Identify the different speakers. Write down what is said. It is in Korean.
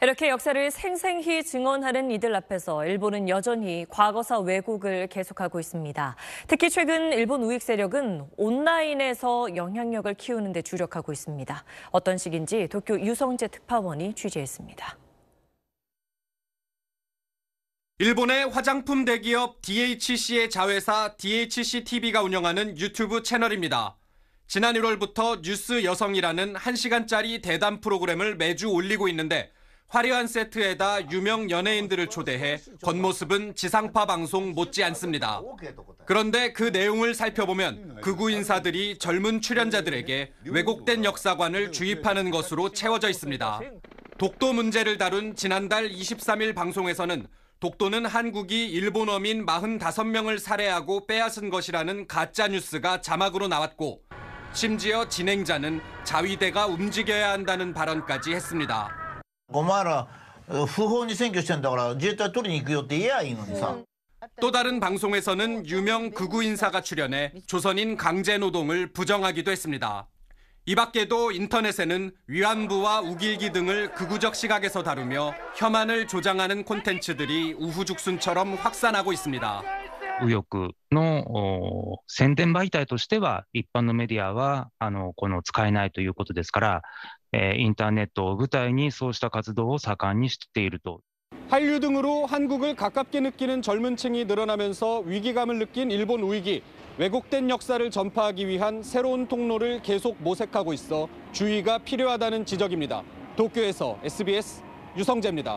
Speaker 1: 이렇게 역사를 생생히 증언하는 이들 앞에서 일본은 여전히 과거사 왜곡을 계속하고 있습니다. 특히 최근 일본 우익 세력은 온라인에서 영향력을 키우는 데 주력하고 있습니다. 어떤 식인지 도쿄 유성재 특파원이 취재했습니다.
Speaker 2: 일본의 화장품 대기업 DHC의 자회사 DHC TV가 운영하는 유튜브 채널입니다. 지난 1월부터 뉴스 여성이라는 1시간짜리 대담 프로그램을 매주 올리고 있는데 화려한 세트에다 유명 연예인들을 초대해 겉모습은 지상파 방송 못지않습니다. 그런데 그 내용을 살펴보면 극우 인사들이 젊은 출연자들에게 왜곡된 역사관을 주입하는 것으로 채워져 있습니다. 독도 문제를 다룬 지난달 23일 방송에서는 독도는 한국이 일본어민 45명을 살해하고 빼앗은 것이라는 가짜 뉴스가 자막으로 나왔고 심지어 진행자는 자위대가 움직여야 한다는 발언까지 했습니다.
Speaker 1: お前ら不法に占拠してんだから自衛또 어, 음.
Speaker 2: 다른 방송에서는 유명 극우 인사가 출연해 조선인 강제 노동을 부정하기도 했습니다. 이 밖에도 인터넷에는 위안부와 우길기 등을 극우적 시각에서 다루며 혐한을 조장하는 콘텐츠들이 우후죽순처럼 확산하고 있습니다.
Speaker 3: 右翼の宣伝媒体としては、一般のメディアはあのこの使えないということですから、えー、インターネットを舞台にそうした活動を盛んにしていると。
Speaker 2: 한류등으로한국을가깝게느끼는젊은층이늘어나면서위기감을느낀일본우익이왜곡된역사를전파하기위한새로운통로
Speaker 4: 를계속모색하고있어주의가필요하다는지적입니다도쿄에서 SBS 유성재입니다